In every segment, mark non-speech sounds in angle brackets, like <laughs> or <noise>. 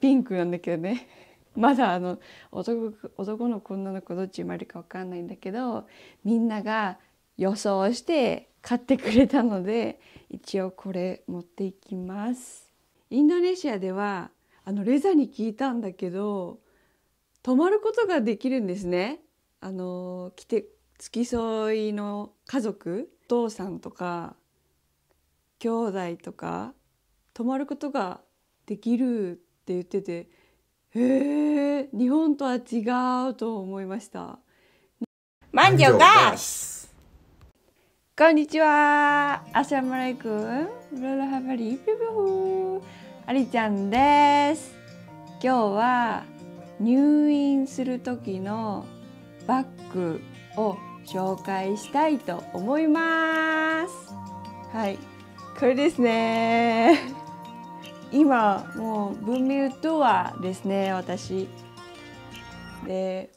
ピンクなんだけどね <laughs> まだあの男男の子女の子どっち生まれるかわかんないんだけどみんなが予想して買ってくれたので一応これ持っていきます。インドネシアではあのレザーに聞いたんだけど泊まることができるんですね。あの来て付き添いの家族お父さんとか兄弟とか泊まることができるって言っててへえ日本とは違うと思いましたマンジこんにちはアサムライクロロハバリピュピュアリちゃんです今日は入院する時のバッグを紹介したいと思いますはいこれですね今もう文明とはですね私で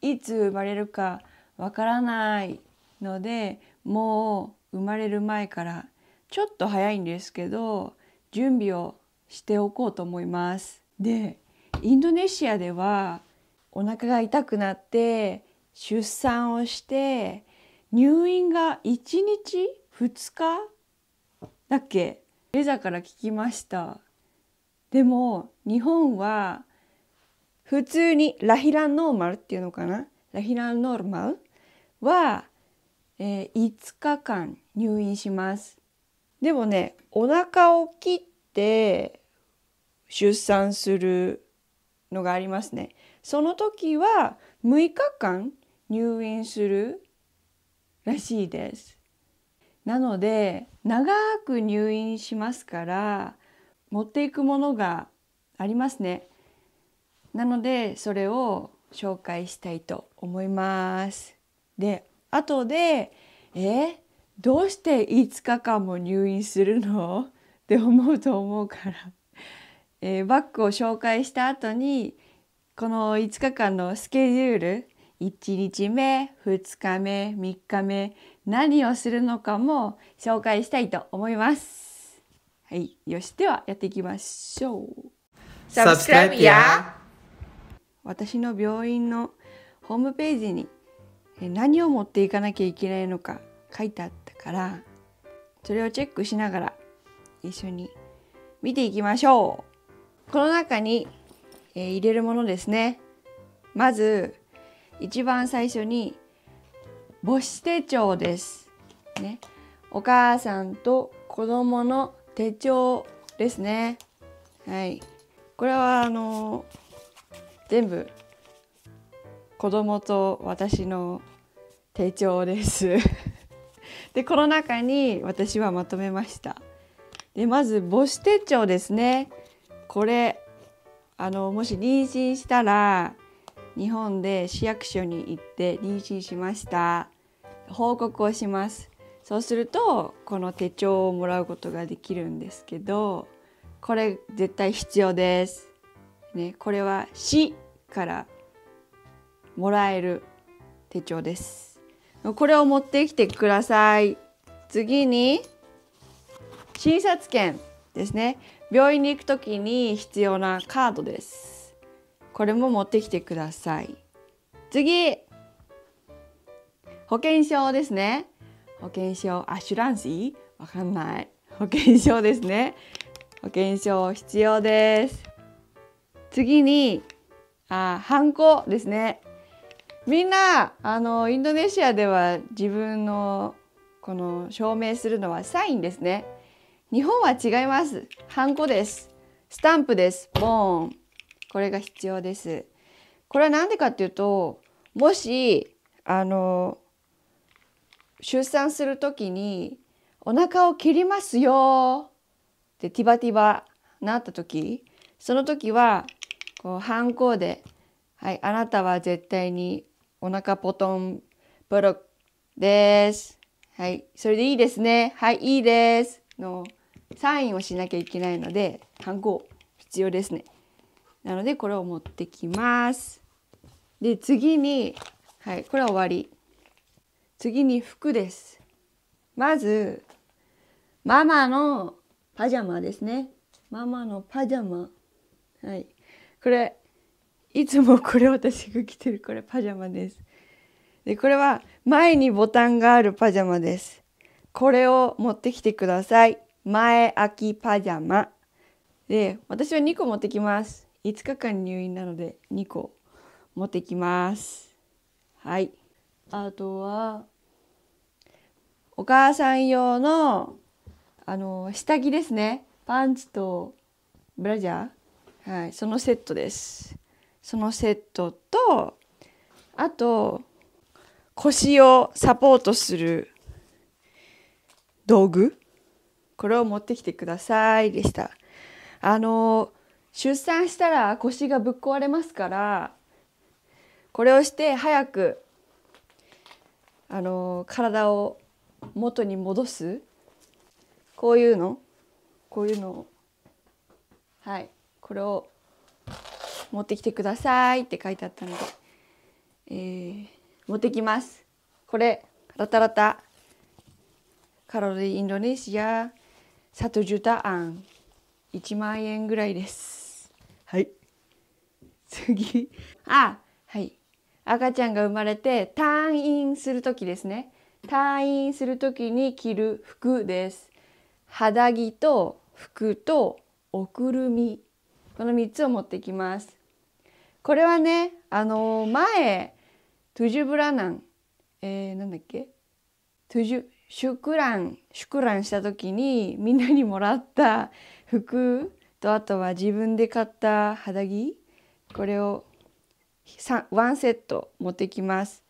いつ生まれるかわからないのでもう生まれる前からちょっと早いんですけど準備をしておこうと思います。でインドネシアではお腹が痛くなって出産をして入院が1日2日だっけレザーから聞きましたでも日本は普通にラヒランノーマルっていうのかなラヒランノーマルは、えー、5日間入院しますでもねお腹を切って出産するのがありますねその時は6日間入院するらしいですなので長く入院しますから持っていくものがありますね。なのでそれを紹介したいと思います。で後で「えどうして5日間も入院するの?」って思うと思うからえー、バッグを紹介した後にこの5日間のスケジュール1日目2日目3日目何をするのかも紹介したいと思います。はい、よしではやっていきましょう。サブスクライブや私の病院のホームページに何を持っていかなきゃいけないのか書いてあったからそれをチェックしながら一緒に見ていきましょうこの中に、えー、入れるものですねまず一番最初に母子手帳です。ね、お母さんと子供の手帳ですね。はい、これはあの全部子供と私の手帳です。<laughs> でこの中に私はまとめました。でまず母子手帳ですね。これあのもし妊娠したら日本で市役所に行って妊娠しました報告をしますそうするとこの手帳をもらうことができるんですけどこれ絶対必要です。ね、これは「市」からもらえる手帳です。これを持ってきてください。次に診察券ですね。病院に行く時に必要なカードです。これも持ってきてください次保険証ですね保険証アシュランシーわかんない保険証ですね保険証必要です次にあハンコですねみんなあのインドネシアでは自分のこの証明するのはサインですね日本は違いますハンコですスタンプですボーンこれが必要です。これは何でかっていうともしあの出産する時にお腹を切りますよってティバティバなった時その時はこう反抗で「はいあなたは絶対にお腹ポトンプロです」はいそれでいいですねはいいいですのサインをしなきゃいけないので反抗必要ですね。なのでこれを持ってきます。で次にはいこれは終わり。次に服です。まずママのパジャマですね。ママのパジャマ。はい。これいつもこれ私が着てるこれパジャマです。でこれは前にボタンがあるパジャマです。これを持ってきてください。前秋きパジャマ。で私は2個持ってきます。5日間入院なので2個持ってきますはいあとはお母さん用のあの下着ですねパンツとブラジャー、はい、そのセットですそのセットとあと腰をサポートする道具これを持ってきてくださいでしたあの出産したら腰がぶっ壊れますからこれをして早くあの体を元に戻すこういうのこういうのをはいこれを持ってきてくださいって書いてあったので、えー、持ってきます。これラタラタカロリーインドネシアサトジュタアン1万円ぐらいですはい次あはい赤ちゃんが生まれて退院する時ですね退院する時に着る服です肌着と服とおくるみこの3つを持ってきますこれはねあの前トゥジュブラナンえー、なんだっけトゥジュシュクランシュクランした時にみんなにもらった服とあとは自分で買った肌着これをワンセット持ってきます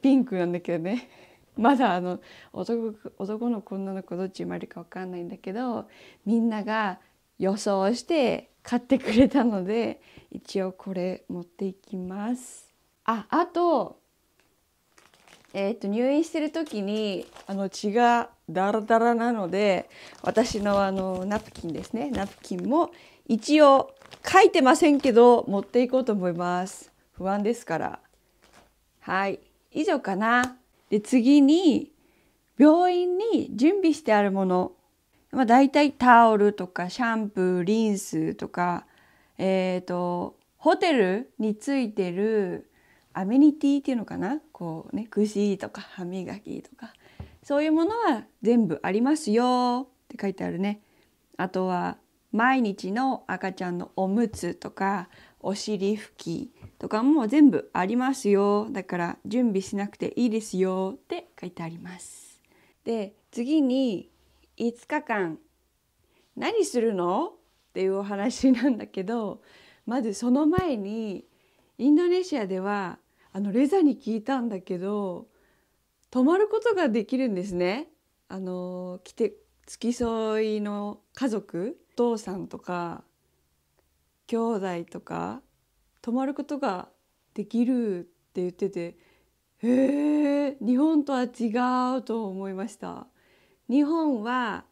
ピンクなんだけどね <laughs> まだあの男男の子女の子どっち生まれるか分かんないんだけどみんなが予想して買ってくれたので一応これ持っていきます。ああと,、えー、と入院してる時にあの血がダラダラなので私のあのナプキンですねナプキンも一応書いてませんけど持っていこうと思います不安ですからはい以上かなで次に病院に準備してあるものまあ大体タオルとかシャンプーリンスとかえっ、ー、とホテルについてるアメニティっていうのかなこうねくとか歯磨きとかそういうものは全部ありますよって書いてあるね。あとは毎日の赤ちゃんのおむつとかお尻拭きとかも全部ありますよだから準備しなくていいですよって書いてあります。で次に5日間何するのっていうお話なんだけどまずその前にインドネシアではあのレザーに聞いたんだけど泊まることができるんですね。あの来て付き添いの家族お父さんとか兄弟とか泊まることができるって言っててへえ日本とは違うと思いました。日本は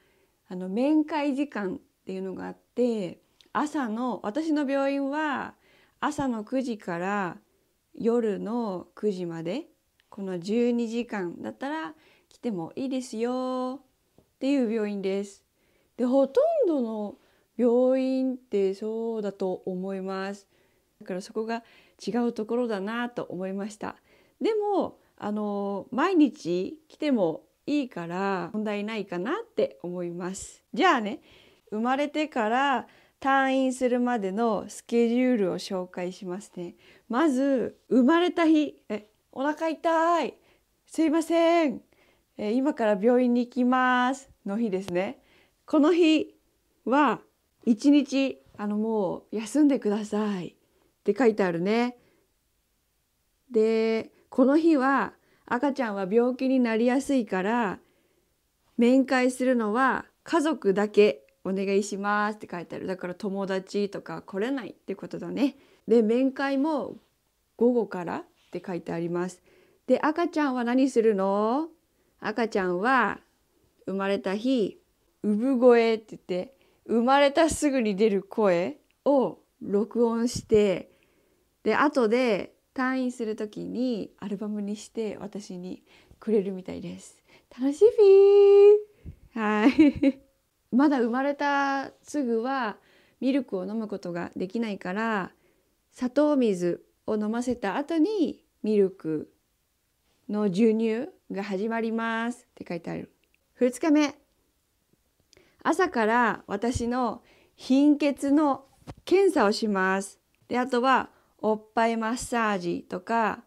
あの面会時間っていうのがあって朝の私の病院は朝の9時から夜の9時までこの12時間だったら来てもいいですよっていう病院です。でほとんどの病院ってそうだと思います。だからそこが違うところだなと思いました。でもあの毎日来てもいいから問題ないかなって思います。じゃあね生まれてから退院するまでのスケジュールを紹介しますね。まず生まれた日えお腹痛いすいません、えー、今から病院に行きますの日ですねこの日は一日あのもう休んでくださいって書いてあるねでこの日は赤ちゃんは病気になりやすいから面会するのは家族だけお願いしますって書いてあるだから友達とか来れないってことだねで面会も午後からって書いてあります。で赤ちゃんは何するの赤ちゃんは生まれた日産声って言って生まれたすぐに出る声を録音してで後で退院する時にアルバムにして私にくれるみたいです。楽しみはい <laughs> まだ生まれたすぐはミルクを飲むことができないから砂糖水を飲ませた後にミルクの授乳が始まりますって書いてある。2日目朝から私の貧血の検査をします。であとはおっぱいマッサージとか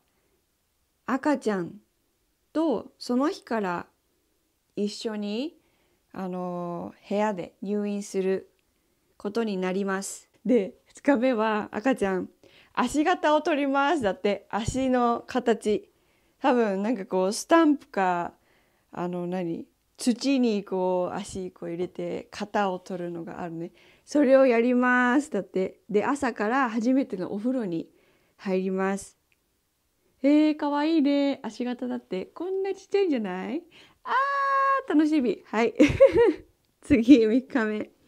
赤ちゃんとその日から一緒にあの部屋で入院することになります。で2日目は赤ちゃん足型を取りますだって足の形多分なんかこうスタンプかあの何土にこう足こう入れて型を取るのがあるねそれをやりますだってで朝から初めてのお風呂に入りますえー、かわいいね足型だってこんなちっちゃいんじゃないあー楽しみはい <laughs> 次3日目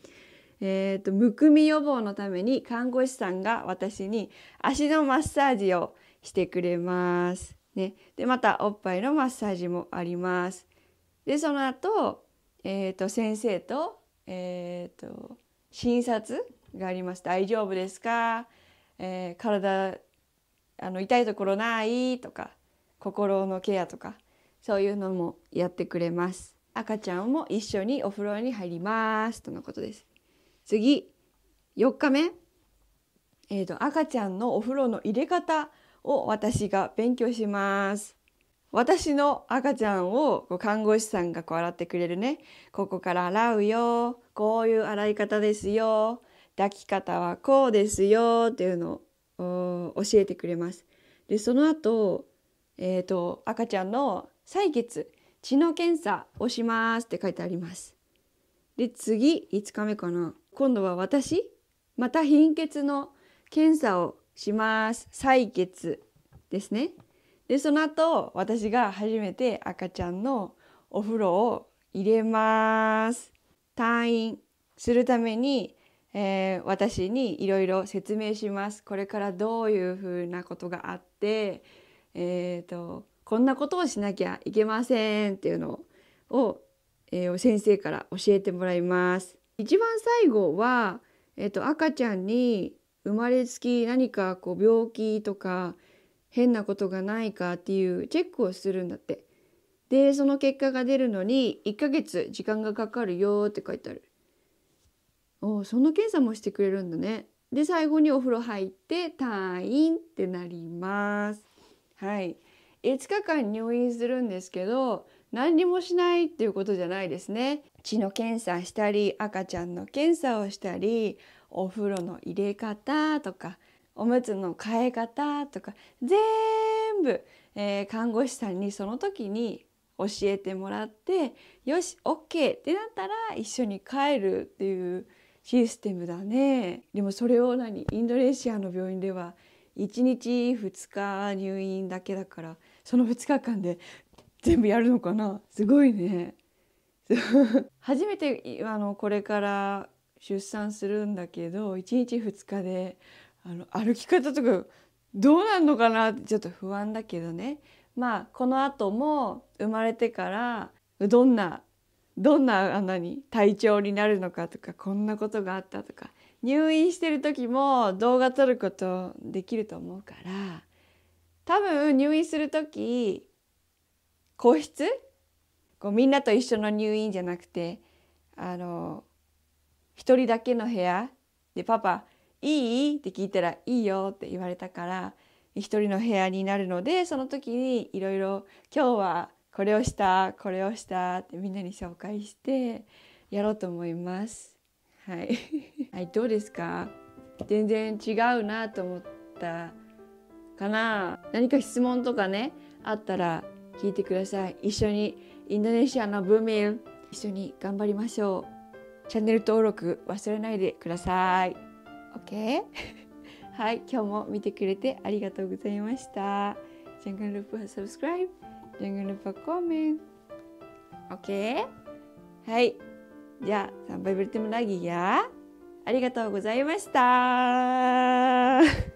えーと、むくみ予防のために看護師さんが私に足のマッサージをしてくれます。ね、でまたおっぱいのマッサージもあります。でその後、えーと、先生と,、えーと、診察があります。大丈夫ですか、えー、体あの痛いところないとか心のケアとかそういうのもやってくれます。赤ちゃんも一緒にお風呂に入りますとのことです。次4日目、えーと、赤ちゃんのお風呂の入れ方を私が勉強します。私の赤ちゃんをこう看護師さんがこう洗ってくれるね。ここから洗うよ。こういう洗い方ですよ。抱き方はこうですよっていうのを教えてくれます。でその後、えーと、と赤ちゃんの採血血の検査をしますって書いてあります。で次5日目かな今度は私また貧血の検査をします採血ですねでその後私が初めて赤ちゃんのお風呂を入れます退院するために、えー、私にいろいろ説明しますこれからどういうふうなことがあってえーと、こんなことをしなきゃいけませんっていうのを、えー、先生から教えてもらいます一番最後は、えっと、赤ちゃんに生まれつき何かこう病気とか変なことがないかっていうチェックをするんだって。でその結果が出るのに1ヶ月時間がかかるよって書いてある。おその検査もしてくれるんだね。で最後にお風呂入って退院ってなります。はい5日間入院するんですけど何にもしないっていうことじゃないですね。血の検査したり赤ちゃんの検査をしたりお風呂の入れ方とかおむつの替え方とか全部、えー、看護師さんにその時に教えてもらってよし OK ってなったら一緒に帰るっていうシステムだね。でもそれを何インドネシアの病院では1日2日入院だけだからその2日間で全部やるのかなすごいね <laughs> 初めてあのこれから出産するんだけど1日2日であの歩き方とかどうなんのかなってちょっと不安だけどねまあこの後も生まれてからどんなどんな何体調になるのかとかこんなことがあったとか入院してる時も動画撮ることできると思うから多分入院する時皇室こうみんなと一緒の入院じゃなくてあの一人だけの部屋で「パパいい?」って聞いたら「いいよ」って言われたから一人の部屋になるのでその時にいろいろ「今日はこれをしたこれをした」ってみんなに紹介してやろうと思います。はい、<laughs> はい、どうですか全然違うなと思ったかな何か質問とかねあったら聞いてください一緒にインドネシアのブーミン一緒に頑張りましょうチャンネル登録忘れないでください OK? <laughs> はい今日も見てくれてありがとうございましたジャングルループはサブスク r i b e ジャングルループはコメン OK? はいじゃあ、サンバイブル bertemu ありがとうございました。